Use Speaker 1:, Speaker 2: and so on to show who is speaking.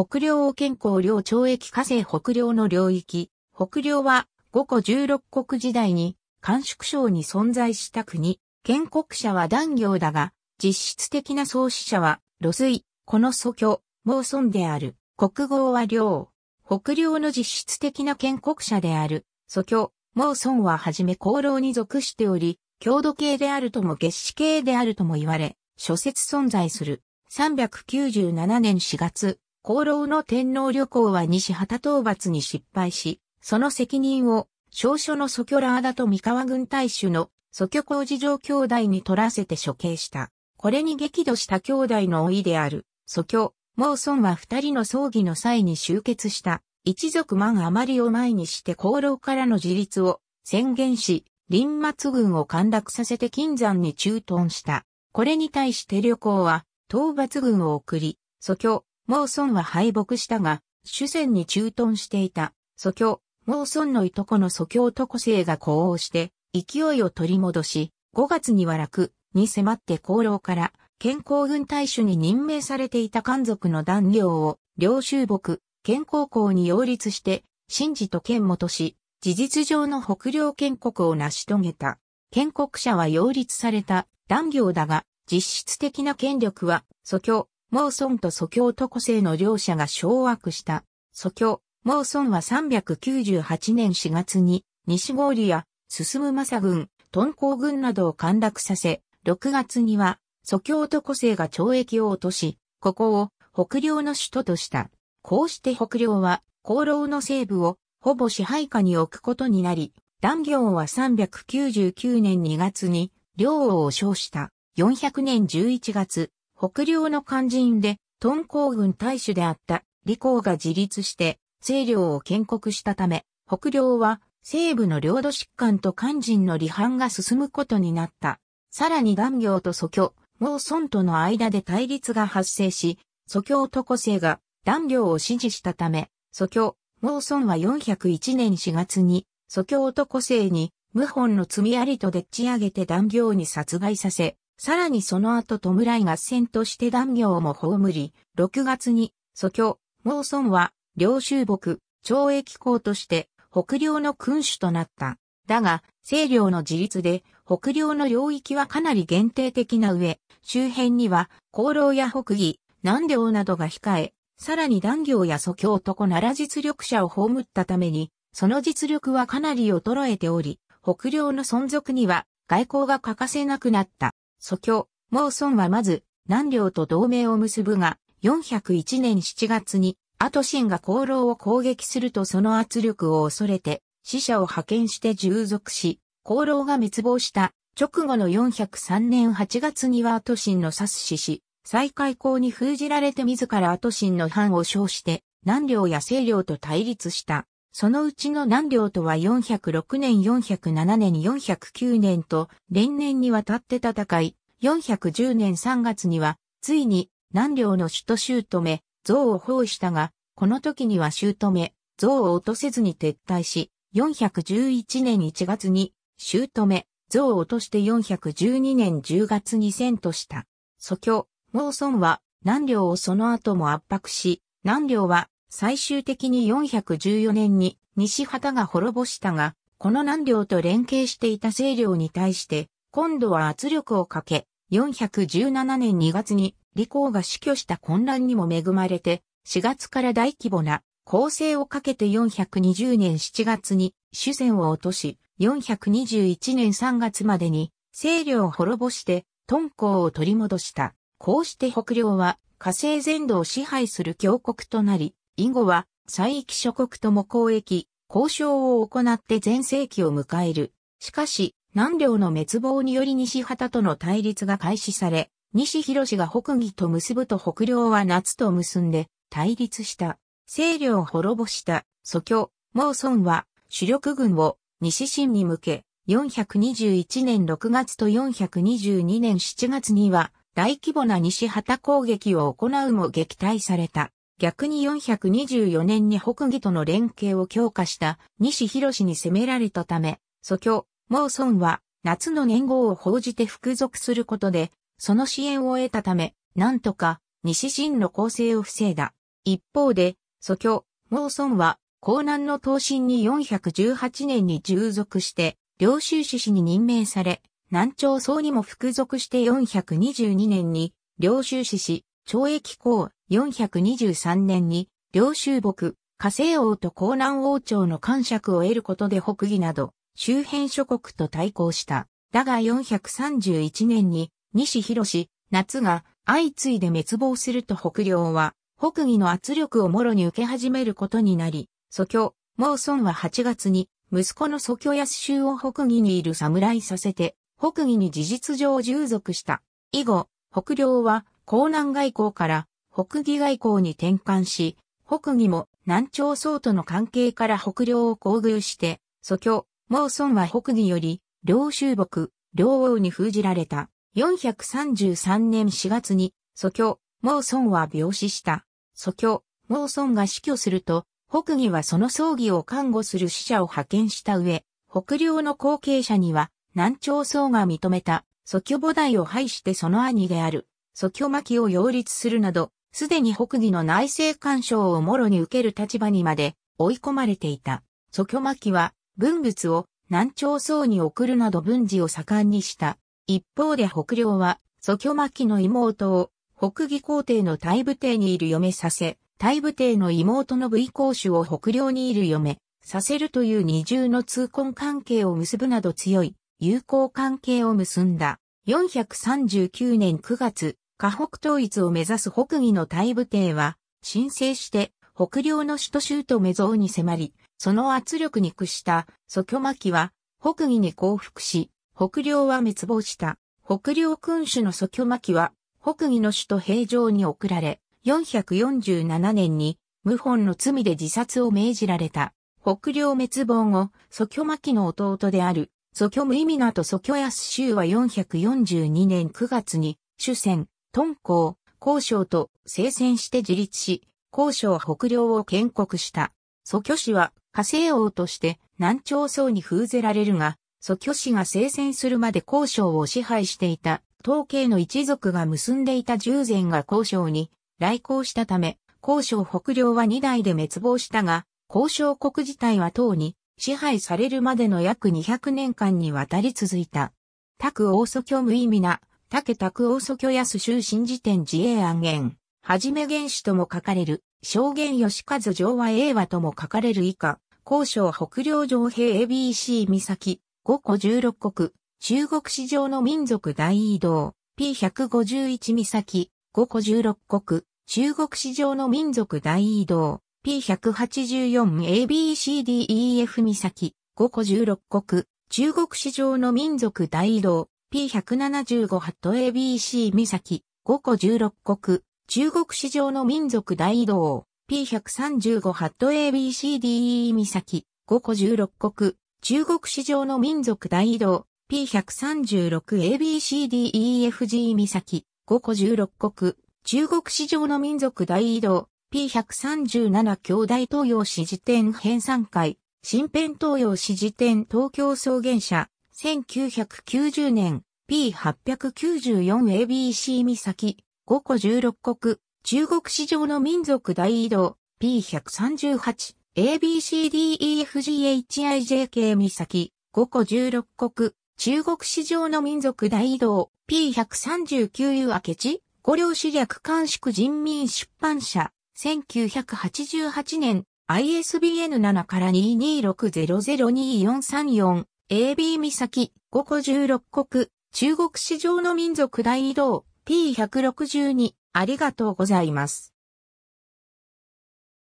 Speaker 1: 北領を健康領懲役化成北領の領域。北領は5個16国時代に、甘粛省に存在した国。建国者は断業だが、実質的な創始者は、露水、この祖居、盲村である。国号は領。北領の実質的な建国者である。祖居、盲村ははじめ功労に属しており、郷土系であるとも月子系であるとも言われ、諸説存在する。397年4月、功労の天皇旅行は西畑討伐に失敗し、その責任を、少書の祖居ラーダと三河軍大衆の祖居工事上兄弟に取らせて処刑した。これに激怒した兄弟の老いである、祖居、モーソンは二人の葬儀の際に集結した、一族万余りを前にして功労からの自立を宣言し、林末軍を陥落させて金山に駐屯した。これに対して旅行は、討伐軍を送り、祖居、モーソンは敗北したが、主戦に駐屯していた、祖教、モーソンのいとこの祖教と個性が呼応して、勢いを取り戻し、5月には楽に迫って功労から、健康軍大使に任命されていた漢族の男領を、領州牧、健康校に擁立して、神事と剣もとし、事実上の北領建国を成し遂げた。建国者は擁立された男領だが、実質的な権力は、祖教、モーソンと蘇教と個性の両者が掌握した。蘇教、モーソンは398年4月に、西郡や、進む政軍、敦煌軍などを陥落させ、6月には、蘇教と個性が懲役を落とし、ここを北領の首都とした。こうして北領は、功労の西部をほぼ支配下に置くことになり、断行は399年2月に、領王を称した。400年11月、北領の肝心で、敦煌軍大主であった李光が自立して、西領を建国したため、北領は西部の領土疾患と肝心の離反が進むことになった。さらに断行と祖教、毛孫との間で対立が発生し、祖教と個性が断行を支持したため、祖教、毛孫は401年4月に、祖教と個性に、謀反の罪ありとでっち上げて断行に殺害させ、さらにその後弔い合戦として断業も葬り、6月に、祖教、毛孫は、領州牧、懲役校として、北領の君主となった。だが、西領の自立で、北領の領域はかなり限定的な上、周辺には、功労や北義、南領などが控え、さらに断業や祖教こなら実力者を葬ったために、その実力はかなり衰えており、北領の存続には外交が欠かせなくなった。祖教、孟孫はまず、南領と同盟を結ぶが、401年7月に、アトシンが功労を攻撃するとその圧力を恐れて、死者を派遣して従属し、功労が滅亡した直後の403年8月にはアトシンの殺死し、再開校に封じられて自らアトシンの藩を称して、南領や西領と対立した。そのうちの南梁とは406年407年409年と連年にわたって戦い、410年3月には、ついに南梁の首都め、像を包囲したが、この時にはめ、像を落とせずに撤退し、411年1月に、め、像を落として412年10月に戦とした。祖居、モ孫は、南梁をその後も圧迫し、南梁は最終的に414年に西畑が滅ぼしたが、この南領と連携していた西領に対して、今度は圧力をかけ、417年2月に李光が死去した混乱にも恵まれて、4月から大規模な攻勢をかけて420年7月に主戦を落とし、421年3月までに西領を滅ぼして、敦煌を取り戻した。こうして北領は火星全土を支配する強国となり、以後は、西域諸国とも交易、交渉を行って全盛期を迎える。しかし、南領の滅亡により西畑との対立が開始され、西広氏が北義と結ぶと北領は夏と結んで対立した。西領を滅ぼしたモー毛孫は主力軍を西新に向け、421年6月と422年7月には大規模な西畑攻撃を行うも撃退された。逆に424年に北魏との連携を強化した西広に攻められたため、祖教、毛孫は夏の年号を報じて服属することで、その支援を得たため、なんとか西秦の攻勢を防いだ。一方で、祖教、毛孫は、江南の東進に418年に従属して、領収志士に任命され、南朝僧にも服属して422年に、領収志士、懲役公423年に、領州牧、火星王と江南王朝の感触を得ることで北義など、周辺諸国と対抗した。だが431年に、西広夏が相次いで滅亡すると北領は、北義の圧力をもろに受け始めることになり、祖教、毛孫は8月に、息子の祖教安州を北義にいる侍させて、北義に事実上従属した。以後、北領は江南外交から北魏外交に転換し、北魏も南朝宋との関係から北領を厚遇して、祖居、毛孫は北魏より、領州牧、領王に封じられた。433年4月に、祖居、毛孫は病死した。祖居、毛孫が死去すると、北魏はその葬儀を看護する死者を派遣した上、北領の後継者には、南朝宋が認めた、祖居母代を廃してその兄である、蘇居巻を擁立するなど、すでに北魏の内政干渉をもろに受ける立場にまで追い込まれていた。蘇居巻は文物を南朝宋に送るなど文字を盛んにした。一方で北領は蘇居巻の妹を北魏皇帝の大武帝にいる嫁させ、大武帝の妹の武位公主を北領にいる嫁させるという二重の通婚関係を結ぶなど強い友好関係を結んだ。439年9月、河北統一を目指す北魏の大部帝は、申請して北領の首都州と目蔵に迫り、その圧力に屈した蘇巨巻は北魏に降伏し、北領は滅亡した。北領君主の蘇巨巻は北魏の首都平城に送られ、447年に謀反の罪で自殺を命じられた。北領滅亡後、蘇巨巻の弟である、蘇巨無意味なと蘇巨安州は442年9月に、主戦、敦煌、交渉と聖戦して自立し、交渉北領を建国した。祖巨氏は火星王として南朝宋に封ぜられるが、祖巨氏が聖戦するまで交渉を支配していた、統計の一族が結んでいた従前が交渉に来航したため、交渉北領は二代で滅亡したが、交渉国自体は党に支配されるまでの約200年間にわたり続いた。卓王祖巨無意味な武拓王祖居安終新辞典自営案言、はじめ原始とも書かれる、証言吉和上和英和とも書かれる以下、交渉北領上平 ABC 岬、五個十六国、中国史上の民族大移動、P151 岬、五個十六国、中国史上の民族大移動、P184ABCDEF 岬、五個十六国、中国史上の民族大移動、P175 ハット ABC 岬、5個16国、中国市場の民族大移動、P135 ハット ABCDE 岬、5個16国、中国市場の民族大移動、P136ABCDEFG 岬、5個16国、中国市場の民族大移動、P137 兄弟東洋史辞典編纂会、新編東洋史辞典東京草原社、1990年 P894ABC 岬5個16国中国市場の民族大移動 P138 ABCDEFGHIJK 岬5個16国中国市場の民族大移動 P139 夕明地五両主略監縮人民出版社1988年 ISBN7 から226002434 AB 岬、5個16国、中国史上の民族大移動、P162、ありがとうございます。